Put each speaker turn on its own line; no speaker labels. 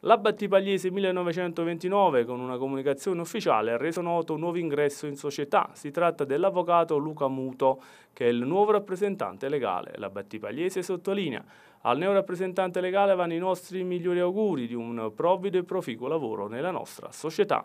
La Battipagliese 1929 con una comunicazione ufficiale ha reso noto un nuovo ingresso in società. Si tratta dell'avvocato Luca Muto che è il nuovo rappresentante legale. La Battipagliese sottolinea al neo rappresentante legale vanno i nostri migliori auguri di un provvido e proficuo lavoro nella nostra società.